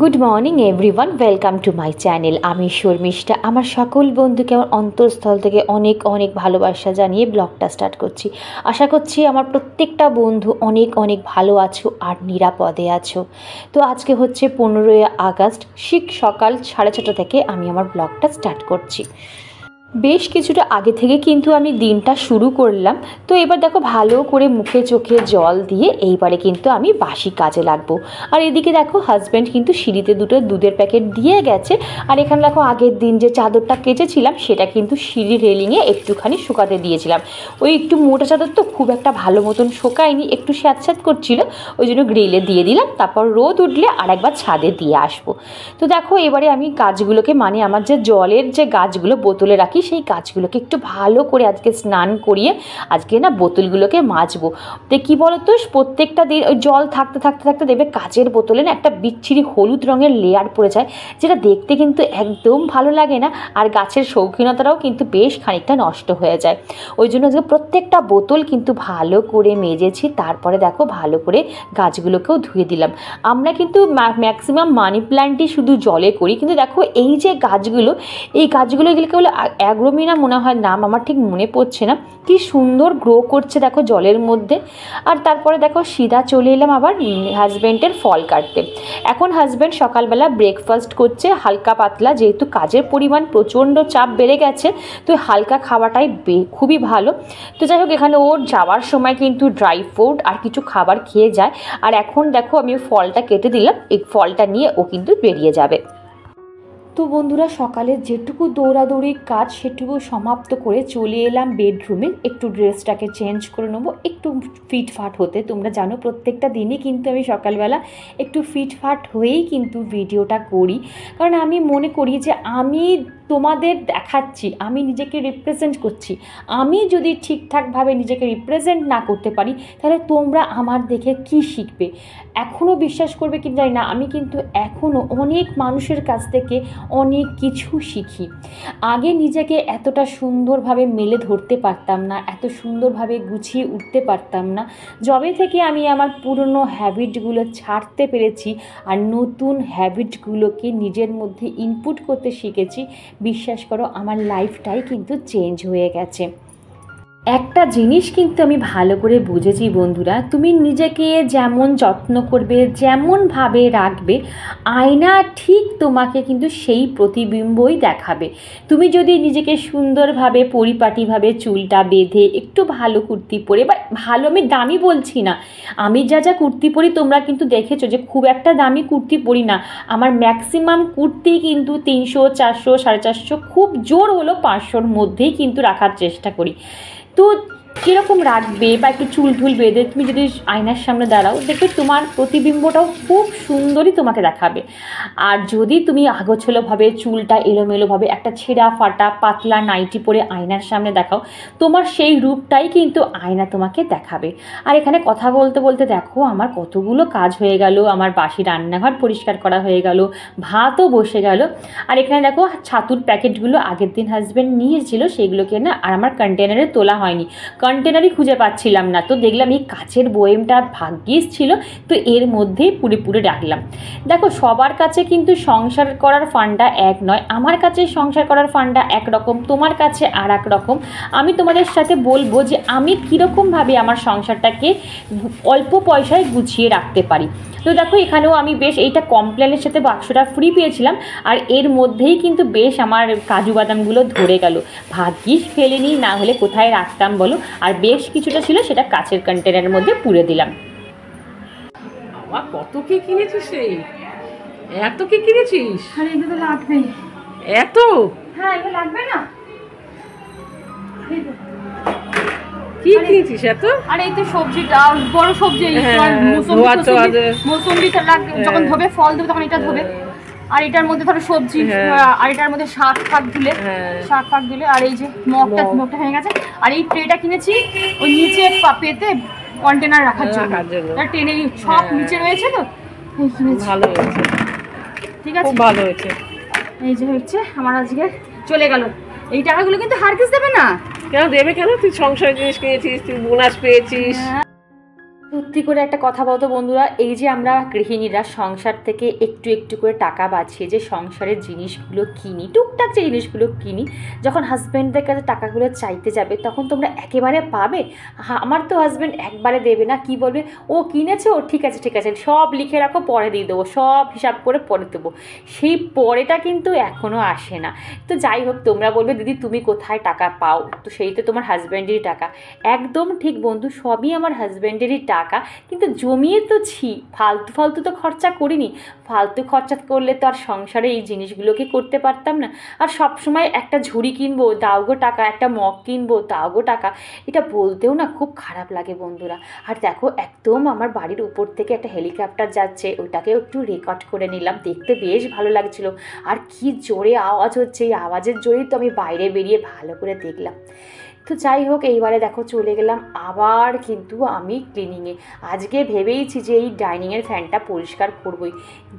Good morning everyone welcome to my channel আমি শর্মিষ্ঠা আমার সকল বন্ধুকে আমার অন্তঃস্থল থেকে অনেক অনেক ভালোবাসা জানিয়ে ব্লগটা স্টার্ট করছি আশা করছি আমার প্রত্যেকটা বন্ধু অনেক অনেক ভালো আছো আর নিরাপদে আছো তো আজকে হচ্ছে পনেরোই আগস্ট শীত সকাল সাড়ে ছটা থেকে আমি আমার ব্লগটা স্টার্ট করছি বেশ কিছুটা আগে থেকে কিন্তু আমি দিনটা শুরু করলাম তো এবার দেখো ভালো করে মুখে চোখে জল দিয়ে এইবারে কিন্তু আমি বাসি কাজে লাগবো আর এদিকে দেখো হাজব্যান্ড কিন্তু সিঁড়িতে দুটো দুধের প্যাকেট দিয়ে গেছে আর এখানে দেখো আগের দিন যে চাদরটা কেচেছিলাম সেটা কিন্তু সিঁড়ি রেলিংয়ে একটুখানি শুকাতে দিয়েছিলাম ওই একটু মোটা চাদর তো খুব একটা ভালো মতন শোকায়নি একটু স্যাঁতস্যাঁত করছিল ওই জন্য গ্রিলে দিয়ে দিলাম তারপর রোদ উঠলে আর একবার ছাদে দিয়ে আসবো তো দেখো এবারে আমি গাছগুলোকে মানে আমার যে জলের যে গাছগুলো বোতলে রাখি বাকি সেই গাছগুলোকে একটু ভালো করে আজকে স্নান করিয়ে আজকে না বোতলগুলোকে মাজবো তো কি বলতো প্রত্যেকটা দিন ওই জল থাকতে থাকতে থাকতে দেবে কাচের বোতলে না একটা বিচ্ছিরি হলুদ রঙের লেয়ার পড়ে যায় যেটা দেখতে কিন্তু একদম ভালো লাগে না আর গাছের শৌখিনতাটাও কিন্তু বেশ খানিকটা নষ্ট হয়ে যায় ওই জন্য আজকে প্রত্যেকটা বোতল কিন্তু ভালো করে মেজেছি তারপরে দেখো ভালো করে গাছগুলোকেও ধুয়ে দিলাম আমরা কিন্তু ম্যাক্সিমাম মানি প্ল্যান্টই শুধু জলে করি কিন্তু দেখো এই যে গাছগুলো এই গাছগুলো এগুলোকে বলে অ্যাগ্রোমিনা মনে হয় নাম আমার ঠিক মনে পড়ছে না কি সুন্দর গ্রো করছে দেখো জলের মধ্যে আর তারপরে দেখো সিধা চলে এলাম আবার হাজব্যান্ডের ফল কাটতে এখন হাজব্যান্ড সকালবেলা ব্রেকফাস্ট করছে হালকা পাতলা যেহেতু কাজের পরিমাণ প্রচণ্ড চাপ বেড়ে গেছে তো হালকা খাওয়াটাই খুবই ভালো তো যাই হোক এখানে ওর যাওয়ার সময় কিন্তু ড্রাই ফ্রুট আর কিছু খাবার খেয়ে যায় আর এখন দেখো আমি ফলটা কেটে দিলাম এই ফলটা নিয়ে ও কিন্তু বেরিয়ে যাবে তো বন্ধুরা সকালে যেটুকু দৌড়াদৌড়ি কাজ সেটুকু সমাপ্ত করে চলে এলাম বেডরুমে একটু ড্রেসটাকে চেঞ্জ করে নেবো একটু ফিটফাট হতে তোমরা জানো প্রত্যেকটা দিনই কিন্তু আমি সকালবেলা একটু ফিটফাট হয়েই কিন্তু ভিডিওটা করি কারণ আমি মনে করি যে আমি তোমাদের দেখাচ্ছি আমি নিজেকে রিপ্রেজেন্ট করছি আমি যদি ঠিকঠাকভাবে নিজেকে রিপ্রেজেন্ট না করতে পারি তাহলে তোমরা আমার দেখে কি শিখবে এখনও বিশ্বাস করবে কি জানি না আমি কিন্তু এখনও অনেক মানুষের কাছ থেকে অনেক কিছু শিখি আগে নিজেকে এতটা সুন্দরভাবে মেলে ধরতে পারতাম না এত সুন্দরভাবে গুছিয়ে উঠতে পারতাম না জবে থেকে আমি আমার পুরনো হ্যাবিটগুলো ছাড়তে পেরেছি আর নতুন হ্যাবিটগুলোকে নিজের মধ্যে ইনপুট করতে শিখেছি বিশ্বাস করো আমার লাইফটাই কিন্তু চেঞ্জ হয়ে গেছে একটা জিনিস কিন্তু আমি ভালো করে বুঝেছি বন্ধুরা তুমি নিজেকে যেমন যত্ন করবে যেমনভাবে রাখবে আয়না ঠিক তোমাকে কিন্তু সেই প্রতিবিম্বই দেখাবে তুমি যদি নিজেকে সুন্দরভাবে পরিপাটিভাবে চুলটা বেঁধে একটু ভালো কুর্তি পরে বা ভালো আমি দামি বলছি না আমি যা যা কুর্তি পরি তোমরা কিন্তু দেখেছো যে খুব একটা দামি কুর্তি পরি না আমার ম্যাক্সিমাম কুর্তি কিন্তু তিনশো চারশো সাড়ে চারশো খুব জোর হলো পাঁচশোর মধ্যেই কিন্তু রাখার চেষ্টা করি तो কীরকম রাখবে বা একটু চুল ঢুল বেঁধে তুমি যদি আয়নার সামনে দাঁড়াও দেখবে তোমার প্রতিবিম্বটাও খুব সুন্দরই তোমাকে দেখাবে আর যদি তুমি আগোছলোভাবে চুলটা এলোমেলোভাবে একটা ছেঁড়া ফাটা পাতলা নাইটি পরে আয়নার সামনে দেখাও তোমার সেই রূপটাই কিন্তু আয়না তোমাকে দেখাবে আর এখানে কথা বলতে বলতে দেখো আমার কতগুলো কাজ হয়ে গেল আমার বাসি রান্নাঘর পরিষ্কার করা হয়ে গেল ভাতও বসে গেল আর এখানে দেখো ছাতুর প্যাকেটগুলো আগের দিন হাজব্যান্ড নিয়েছিল সেগুলোকে না আর আমার কন্টেনারে তোলা হয়নি কন্টেনারই খুঁজে পাচ্ছিলাম না তো দেখলাম এই কাছের বয়েমটা ভাগ্যিস ছিল তো এর মধ্যেই পুরে পুরে রাখলাম দেখো সবার কাছে কিন্তু সংসার করার ফান্ডা এক নয় আমার কাছে সংসার করার ফান্ডা একরকম তোমার কাছে আর এক রকম আমি তোমাদের সাথে বলবো যে আমি কীরকমভাবে আমার সংসারটাকে অল্প পয়সায় গুছিয়ে রাখতে পারি তো দেখো এখানেও আমি বেশ এইটা কমপ্ল্যানের সাথে বাক্সটা ফ্রি পেয়েছিলাম আর এর মধ্যেই কিন্তু বেশ আমার কাজু বাদামগুলো ধরে গেল ভাগ্যিস ফেলেনি না হলে কোথায় রাখতাম বলো আর বেশ কিছুটা ছিল সেটা কাচের কন্টেনারের মধ্যে পুরে দিলাম বাবা কত কি কিনেছিস রে এত কি কিনেছিস আরে এগুলো লাগবে এত হ্যাঁ এগুলো লাগবে না কি কিনেছিস এত আরে এই তো সবজি বড় সবজি মৌসুমি হ্যাঁ, হ্যাঁ, মৌসুমি আচ্ছা, আচ্ছা। যখন ধোবে ফল দেবে তখন এটা ধোবে আর এটার মধ্যে ধরো সবজি হ্যাঁ। আর এটার মধ্যে শাক ফাক দিলে হ্যাঁ। শাক ফাক দিলে আর এই যে মগটা মগটা হয়ে গেছে আর এই ট্রেটা কিনেছি ওই নিচে পেতে কন্টেনার হ্যাঁ, রাখার জন্য টেনে সব নিচে রয়েছে তো ভালো হয়েছে ঠিক আছে ভালো হয়েছে এই যে হচ্ছে আমার আজকে চলে গেল এই টাকাগুলো কিন্তু হারকেস দেবে না কেন দেবে কেন তুই সংসার জিনিস কিনেছিস তুই বোনাস পেয়েছিস সত্যি করে একটা কথা বলতো বন্ধুরা এই যে আমরা গৃহিণীরা সংসার থেকে একটু একটু করে টাকা বাঁচিয়ে যে সংসারের জিনিসগুলো কিনি টুকটাক যে জিনিসগুলো কিনি যখন হাজব্যান্ডদের কাছে টাকাগুলো চাইতে যাবে তখন তোমরা একেবারে পাবে আমার তো হাজব্যান্ড একবারে দেবে না কি বলবে ও কিনেছে ও ঠিক আছে ঠিক আছে সব লিখে রাখো পরে দিয়ে দেবো সব হিসাব করে পরে দেবো সেই পরেটা কিন্তু এখনও আসে না তো যাই হোক তোমরা বলবে দিদি তুমি কোথায় টাকা পাও তো সেই তো তোমার হাজব্যান্ডেরই টাকা একদম ঠিক বন্ধু সবই আমার হাজব্যান্ডেরই টাকা টাকা কিন্তু জমিয়ে তো ছি ফালতু ফালতু তো খরচা করিনি ফালতু খরচা করলে তো আর সংসারে এই জিনিসগুলোকে করতে পারতাম না আর সব সময় একটা ঝুড়ি কিনবো দাওগো টাকা একটা মগ কিনবো তাওগো টাকা এটা বলতেও না খুব খারাপ লাগে বন্ধুরা আর দেখো একদম আমার বাড়ির উপর থেকে একটা হেলিকপ্টার যাচ্ছে ওইটাকে একটু রেকর্ড করে নিলাম দেখতে বেশ ভালো লাগছিল আর কি জোরে আওয়াজ হচ্ছে এই আওয়াজের জোরেই তো আমি বাইরে বেরিয়ে ভালো করে দেখলাম তো যাই হোক এইবারে দেখো চলে গেলাম আবার কিন্তু আমি ক্লিনিংয়ে আজকে ভেবেইছি যে এই ডাইনিংয়ের ফ্যানটা পরিষ্কার করবই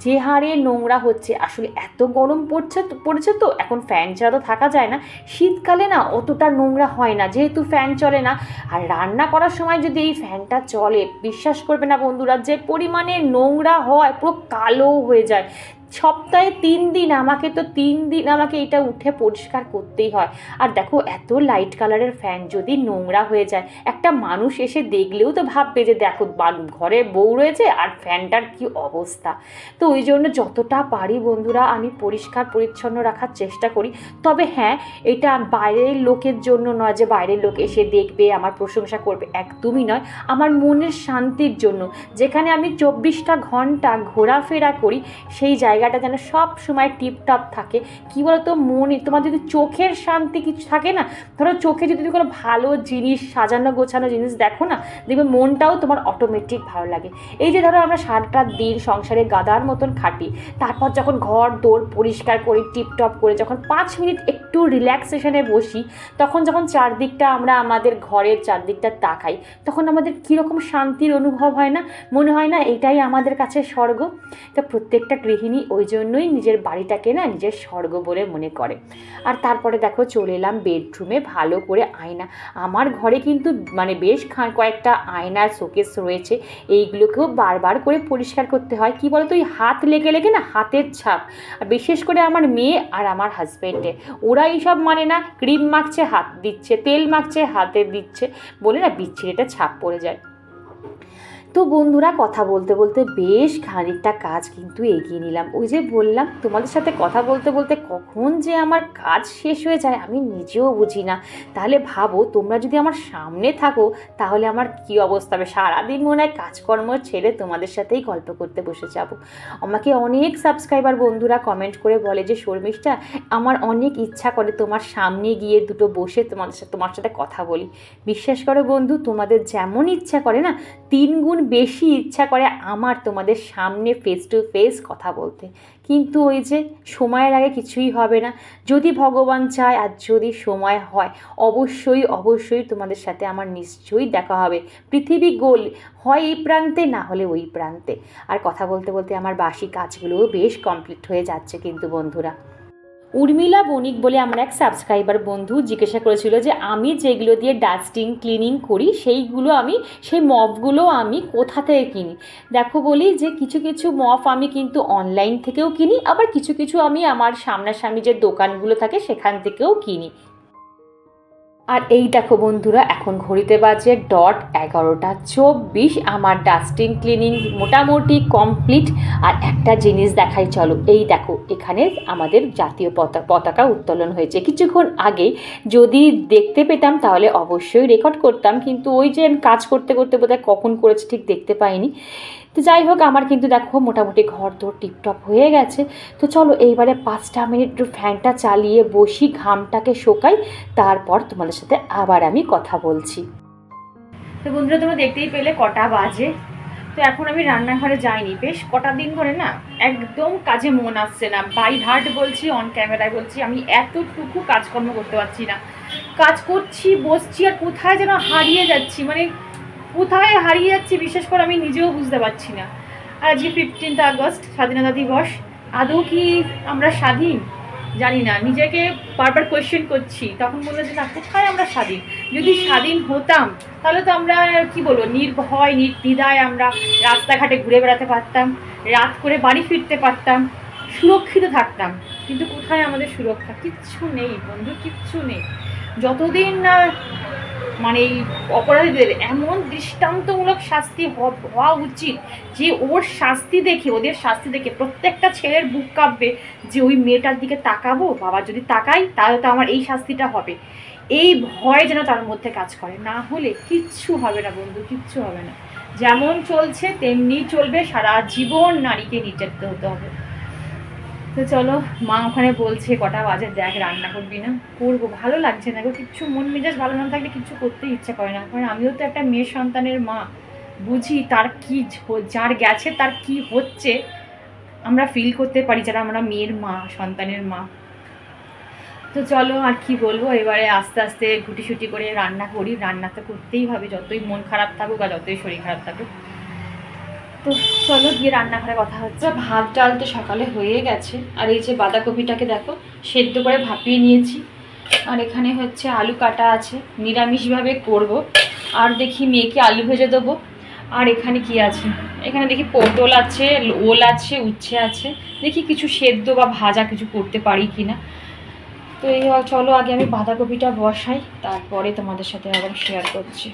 যে হারে নোংরা হচ্ছে আসলে এত গরম পড়ছে পড়েছে তো এখন ফ্যান ছাড়া তো থাকা যায় না শীতকালে না অতটা নোংরা হয় না যেহেতু ফ্যান চলে না আর রান্না করার সময় যদি এই ফ্যানটা চলে বিশ্বাস করবে না বন্ধুরা যে পরিমাণে নোংরা হয় পুরো কালো হয়ে যায় সপ্তাহে তিন দিন আমাকে তো তিন দিন আমাকে এটা উঠে পরিষ্কার করতেই হয় আর দেখো এত লাইট কালারের ফ্যান যদি নোংরা হয়ে যায় একটা মানুষ এসে দেখলেও তো ভাববে যে দেখো ঘরে বউ রয়েছে আর ফ্যানটার কি অবস্থা তো ওই জন্য যতটা পারি বন্ধুরা আমি পরিষ্কার পরিচ্ছন্ন রাখার চেষ্টা করি তবে হ্যাঁ এটা বাইরের লোকের জন্য নয় যে বাইরের লোক এসে দেখবে আমার প্রশংসা করবে একদমই নয় আমার মনের শান্তির জন্য যেখানে আমি চব্বিশটা ঘন্টা ঘোরাফেরা করি সেই জায়গা জায়গাটা যেন সব সময় টিপটপ থাকে কি বলতো মনে তোমার যদি চোখের শান্তি কিছু থাকে না ধরো চোখে যদি তুমি কোনো ভালো জিনিস সাজানো গোছানো জিনিস দেখো না দেখবে মনটাও তোমার অটোমেটিক ভালো লাগে এই যে ধরো আমরা সারাটা দিন সংসারে গাদার মতন খাটি তারপর যখন ঘর দৌড় পরিষ্কার করি টিপটপ করে যখন পাঁচ মিনিট একটু রিল্যাক্সেশনে বসি তখন যখন চারদিকটা আমরা আমাদের ঘরের চারদিকটা তাকাই তখন আমাদের কীরকম শান্তির অনুভব হয় না মনে হয় না এটাই আমাদের কাছে স্বর্গ তা প্রত্যেকটা গৃহিণী ওই জন্যই নিজের বাড়িটাকে না নিজের স্বর্গ বলে মনে করে আর তারপরে দেখো চলে এলাম বেডরুমে ভালো করে আয়না আমার ঘরে কিন্তু মানে বেশ কয়েকটা আয়নার শোকেস রয়েছে এইগুলোকেও বারবার করে পরিষ্কার করতে হয় কি বলতো ওই হাত লেগে লেগে না হাতের ছাপ আর বিশেষ করে আমার মেয়ে আর আমার হাজব্যান্ডে ওরা এইসব মানে না ক্রিম মাখছে হাত দিচ্ছে তেল মাখছে হাতে দিচ্ছে বলে না বিচ্ছিরিটা ছাপ পড়ে যায় তো বন্ধুরা কথা বলতে বলতে বেশ খানিকটা কাজ কিন্তু এগিয়ে নিলাম ওই যে বললাম তোমাদের সাথে কথা বলতে বলতে কখন যে আমার কাজ শেষ হয়ে যায় আমি নিজেও বুঝি না তাহলে ভাবো তোমরা যদি আমার সামনে থাকো তাহলে আমার কি অবস্থা হবে সারাদিন মনে হয় কাজকর্ম ছেড়ে তোমাদের সাথেই গল্প করতে বসে যাব আমাকে অনেক সাবস্ক্রাইবার বন্ধুরা কমেন্ট করে বলে যে শর্মিষ্ঠা আমার অনেক ইচ্ছা করে তোমার সামনে গিয়ে দুটো বসে তোমাদের সাথে তোমার সাথে কথা বলি বিশ্বাস করো বন্ধু তোমাদের যেমন ইচ্ছা করে না তিনগুণ তখন বেশি ইচ্ছা করে আমার তোমাদের সামনে ফেস টু ফেস কথা বলতে কিন্তু ওই যে সময়ের আগে কিছুই হবে না যদি ভগবান চায় আর যদি সময় হয় অবশ্যই অবশ্যই তোমাদের সাথে আমার নিশ্চয়ই দেখা হবে পৃথিবী গোল হয় এই প্রান্তে না হলে ওই প্রান্তে আর কথা বলতে বলতে আমার বাসি কাজগুলোও বেশ কমপ্লিট হয়ে যাচ্ছে কিন্তু বন্ধুরা উর্মিলা বণিক বলে আমার এক সাবস্ক্রাইবার বন্ধু জিজ্ঞাসা করেছিল যে আমি যেগুলো দিয়ে ডাস্টিং ক্লিনিং করি সেইগুলো আমি সেই মপগুলো আমি কোথা থেকে কিনি দেখো বলি যে কিছু কিছু মপ আমি কিন্তু অনলাইন থেকেও কিনি আবার কিছু কিছু আমি আমার সামনাসামনি যে দোকানগুলো থাকে সেখান থেকেও কিনি আর এই দেখো বন্ধুরা এখন ঘড়িতে বাজে ডট এগারোটা চব্বিশ আমার ডাস্টিং ক্লিনিং মোটামুটি কমপ্লিট আর একটা জিনিস দেখাই চলো এই দেখো এখানে আমাদের জাতীয় পতাকা উত্তোলন হয়েছে কিছুক্ষণ আগে যদি দেখতে পেতাম তাহলে অবশ্যই রেকর্ড করতাম কিন্তু ওই যে কাজ করতে করতে বোধহয় কখন করেছে ঠিক দেখতে পাইনি তো যাই হোক আমার কিন্তু দেখো মোটামুটি ঘর তোর টিপটপ হয়ে গেছে তো চলো এইবারে পাঁচটা মিনিট একটু ফ্যানটা চালিয়ে বসি ঘামটাকে শোকাই তারপর তোমাদের সাথে আবার আমি কথা বলছি তো বন্ধুরা তোমরা দেখতেই পেলে কটা বাজে তো এখন আমি রান্নাঘরে যাইনি বেশ কটা দিন ধরে না একদম কাজে মন আসছে না বাই হার্ট বলছি অন ক্যামেরায় বলছি আমি এতটুকু কাজকর্ম করতে পারছি না কাজ করছি বসছি আর কোথায় যেন হারিয়ে যাচ্ছি মানে কোথায় হারিয়ে যাচ্ছি বিশেষ করে আমি নিজেও বুঝতে পারছি না আর আজকে ফিফটিন্থ আগস্ট স্বাধীনতা দিবস আদৌ কি আমরা স্বাধীন জানি না নিজেকে বারবার কোয়েশ্চেন করছি তখন বললো যে না কোথায় আমরা স্বাধীন যদি স্বাধীন হতাম তাহলে তো আমরা কি বলবো নির্ভয় নির্দ্বিধায় আমরা রাস্তাঘাটে ঘুরে বেড়াতে পারতাম রাত করে বাড়ি ফিরতে পারতাম সুরক্ষিত থাকতাম কিন্তু কোথায় আমাদের সুরক্ষা কিচ্ছু নেই বন্ধু কিচ্ছু নেই যতদিন না মানে এই অপরাধীদের এমন দৃষ্টান্তমূলক শাস্তি হওয়া উচিত যে ওর শাস্তি দেখে ওদের শাস্তি দেখে প্রত্যেকটা ছেলের বুক কাঁপবে যে ওই মেয়েটার দিকে তাকাবো বাবা যদি তাকাই তাহলে তো আমার এই শাস্তিটা হবে এই ভয় যেন তার মধ্যে কাজ করে না হলে কিচ্ছু হবে না বন্ধু কিচ্ছু হবে না যেমন চলছে তেমনি চলবে সারা জীবন নারীকে নির্যাতিত হতে হবে তো চলো মা ওখানে বলছে কটা বাজে দেখ রান্না করবি না করবো ভালো লাগছে না কিছু কিচ্ছু মন মেজাজ ভালো না থাকলে কিছু করতে ইচ্ছা করে না কারণ আমিও তো একটা মেয়ের সন্তানের মা বুঝি তার কি যার গেছে তার কি হচ্ছে আমরা ফিল করতে পারি যারা আমরা মেয়ের মা সন্তানের মা তো চলো আর কি বলবো এবারে আস্তে আস্তে ঘুটি সুটি করে রান্না করি রান্না তো করতেই হবে যতই মন খারাপ থাকুক আর যতই শরীর খারাপ থাকুক তো চলো গিয়ে রান্নাঘরে কথা হচ্ছে ভাত ডাল তো সকালে হয়ে গেছে আর এই যে বাঁধাকপিটাকে দেখো সেদ্ধ করে ভাপিয়ে নিয়েছি আর এখানে হচ্ছে আলু কাটা আছে নিরামিষভাবে করব আর দেখি মেয়েকে আলু ভেজে দেবো আর এখানে কি আছে এখানে দেখি পটল আছে ওল আছে উচ্ছে আছে দেখি কিছু সেদ্ধ বা ভাজা কিছু করতে পারি কি না তো এই চলো আগে আমি বাঁধাকপিটা বসাই তারপরে তোমাদের সাথে আবার শেয়ার করছি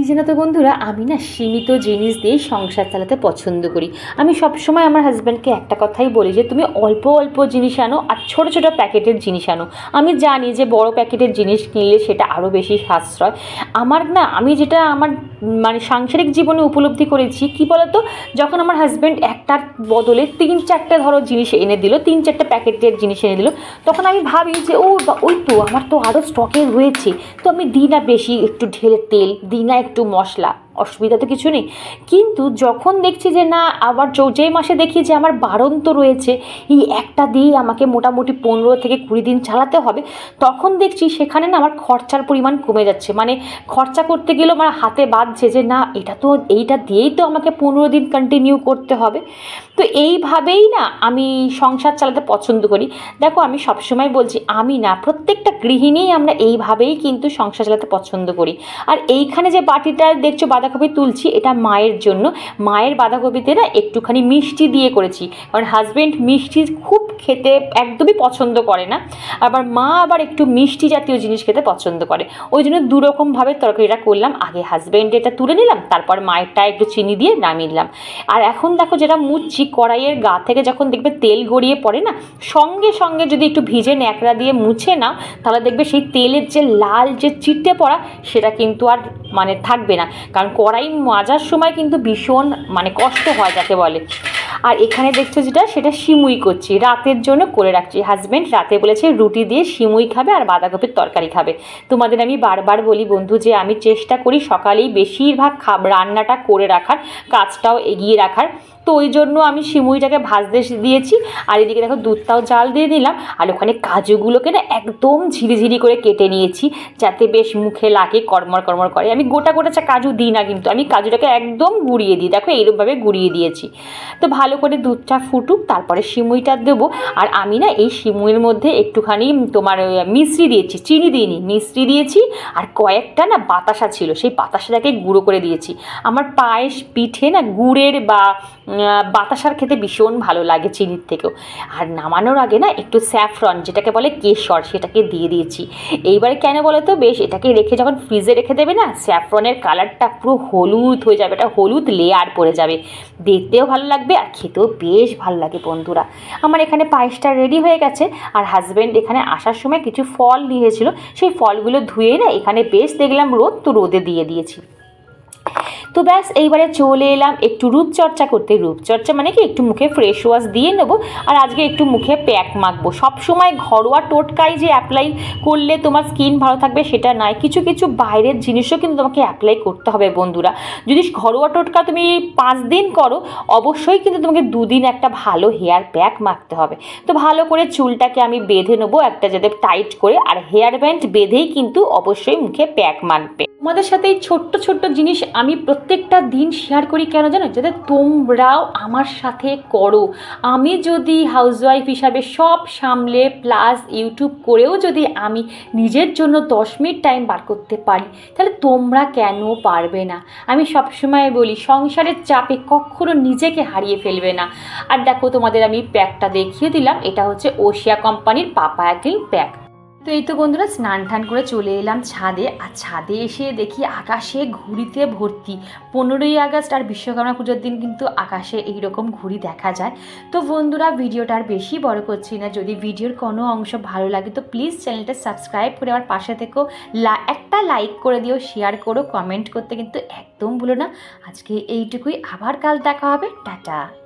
কি জানো তো বন্ধুরা আমি না সীমিত জিনিস দিয়ে সংসার চালাতে পছন্দ করি আমি সব সময় আমার হাজব্যান্ডকে একটা কথাই বলি যে তুমি অল্প অল্প জিনিস আনো আর ছোটো ছোটো প্যাকেটের জিনিস আনো আমি জানি যে বড় প্যাকেটের জিনিস কিনলে সেটা আরও বেশি সাশ্রয় আমার না আমি যেটা আমার মানে সাংসারিক জীবনে উপলব্ধি করেছি কি বলতো যখন আমার হাজব্যান্ড একটার বদলে তিন চারটে ধরো জিনিস এনে দিল তিন চারটে প্যাকেটের জিনিস এনে দিল তখন আমি ভাবি যে ও ওই তো আমার তো আরও স্টকে রয়েছে তো আমি দিই না বেশি একটু ঢেলে তেল দিই না একটু মশলা অসুবিধা তো কিছু নেই কিন্তু যখন দেখছি যে না আবার যে মাসে দেখি যে আমার তো রয়েছে এই একটা দিয়েই আমাকে মোটামুটি পনেরো থেকে কুড়ি দিন চালাতে হবে তখন দেখছি সেখানে না আমার খরচার পরিমাণ কমে যাচ্ছে মানে খরচা করতে গেলেও আমার হাতে বাঁধছে যে না এটা তো এইটা দিয়েই তো আমাকে পনেরো দিন কন্টিনিউ করতে হবে তো এইভাবেই না আমি সংসার চালাতে পছন্দ করি দেখো আমি সবসময় বলছি আমি না প্রত্যেকটা গৃহিণী আমরা এইভাবেই কিন্তু সংসার চালাতে পছন্দ করি আর এইখানে যে বাটিটা দেখছো বাঁধাকপি তুলছি এটা মায়ের জন্য মায়ের বাঁধাকপিতে না একটুখানি মিষ্টি দিয়ে করেছি কারণ হাজব্যান্ড মিষ্টি খুব খেতে একদমই পছন্দ করে না আবার মা আবার একটু মিষ্টি জাতীয় জিনিস খেতে পছন্দ করে ওই জন্য দুরকমভাবে তরকারিটা করলাম আগে হাজব্যান্ড এটা তুলে নিলাম তারপর মায়েরটা একটু চিনি দিয়ে নামিয়ে নিলাম আর এখন দেখো যেটা মুচ্ছি কড়াইয়ের গা থেকে যখন দেখবে তেল গড়িয়ে পড়ে না সঙ্গে সঙ্গে যদি একটু ভিজে ন্যাকড়া দিয়ে মুছে নাও তাহলে দেখবে সেই তেলের যে লাল যে চিটে পড়া সেটা কিন্তু আর মানে থাকবে না কারণ কড়াই মাজার সময় কিন্তু ভীষণ মানে কষ্ট হয় যাকে বলে আর এখানে দেখছো যেটা সেটা সিমুই করছি রাতের জন্য করে রাখছি হাজব্যান্ড রাতে বলেছে রুটি দিয়ে সিমুই খাবে আর বাঁধাকপির তরকারি খাবে তোমাদের আমি বারবার বলি বন্ধু যে আমি চেষ্টা করি সকালেই বেশিরভাগ খাব রান্নাটা করে রাখার কাজটাও এগিয়ে রাখার তো ওই জন্য আমি সিমুইটাকে ভাজতে দিয়েছি আর এদিকে দেখো দুধটাও জাল দিয়ে দিলাম আর ওখানে কাজুগুলোকে না একদম ঝিরিঝিরি করে কেটে নিয়েছি যাতে বেশ মুখে লাগে কর্মর কর্মর করে আমি গোটা গোটা কাজু দিই না কিন্তু আমি কাজুটাকে একদম গুঁড়িয়ে দিই দেখো এইরকমভাবে গুঁড়িয়ে দিয়েছি তো ভালো করে দুধটা ফুটুক তারপরে সিমুইটা দেবো আর আমি না এই সিমুইয়ের মধ্যে একটুখানি তোমার মিশ্রি দিয়েছি চিনি দিইনি মিশ্রি দিয়েছি আর কয়েকটা না বাতাসা ছিল সেই বাতাসাটাকে গুঁড়ো করে দিয়েছি আমার পায়েস পিঠে না গুড়ের বা বাতাসার খেতে ভীষণ ভালো লাগে চিনির থেকেও আর নামানোর আগে না একটু স্যাফরন যেটাকে বলে কেশর সেটাকে দিয়ে দিয়েছি এইবারে কেন বলে তো বেশ এটাকে রেখে যখন ফ্রিজে রেখে দেবে না স্যাফরনের কালারটা পুরো হলুদ হয়ে যাবে এটা হলুদ লেয়ার পড়ে যাবে দেখতেও ভালো লাগবে আর খেতেও বেশ ভালো লাগে বন্ধুরা আমার এখানে পায়েসটা রেডি হয়ে গেছে আর হাজব্যান্ড এখানে আসার সময় কিছু ফল নিয়েছিল সেই ফলগুলো ধুয়ে না এখানে বেশ দেখলাম রোদ তো রোদে দিয়ে দিয়েছি তো ব্যাস এইবারে চলে এলাম একটু রূপচর্চা করতে রূপচর্চা মানে কি একটু মুখে ফ্রেশ ওয়াশ দিয়ে নেবো আর আজকে একটু মুখে প্যাক মাখবো সবসময় ঘরোয়া টোটকাই যে অ্যাপ্লাই করলে তোমার স্কিন ভালো থাকবে সেটা নয় কিছু কিছু বাইরের জিনিসও কিন্তু তোমাকে অ্যাপ্লাই করতে হবে বন্ধুরা যদি ঘরোয়া টোটকা তুমি পাঁচ দিন করো অবশ্যই কিন্তু তোমাকে দুদিন একটা ভালো হেয়ার প্যাক মাখতে হবে তো ভালো করে চুলটাকে আমি বেঁধে নেবো একটা যাতে টাইট করে আর হেয়ার ব্যান্ড বেঁধেই কিন্তু অবশ্যই মুখে প্যাক মাখবে তোমাদের সাথে এই ছোট্ট ছোট্ট জিনিস আমি প্রত্যেকটা দিন শেয়ার করি কেন জানো যাতে তোমরাও আমার সাথে করো আমি যদি হাউসওয়াইফ হিসাবে সব সামলে প্লাস ইউটিউব করেও যদি আমি নিজের জন্য দশ মিনিট টাইম বার করতে পারি তাহলে তোমরা কেন পারবে না আমি সবসময় বলি সংসারের চাপে কখনো নিজেকে হারিয়ে ফেলবে না আর দেখো তোমাদের আমি প্যাকটা দেখিয়ে দিলাম এটা হচ্ছে ওশিয়া কোম্পানির পাপা একদিন প্যাক তো এই তো বন্ধুরা স্নান টান করে চলে এলাম ছাদে আর ছাদে এসে দেখি আকাশে ঘুড়িতে ভর্তি পনেরোই আগস্ট আর বিশ্বকর্মা পুজোর দিন কিন্তু আকাশে এইরকম ঘুড়ি দেখা যায় তো বন্ধুরা ভিডিওটা আর বেশি বড় করছি না যদি ভিডিওর কোনো অংশ ভালো লাগে তো প্লিজ চ্যানেলটা সাবস্ক্রাইব করে আমার পাশে লা একটা লাইক করে দিও শেয়ার করো কমেন্ট করতে কিন্তু একদম ভুলো না আজকে এইটুকুই আবার কাল দেখা হবে টাটা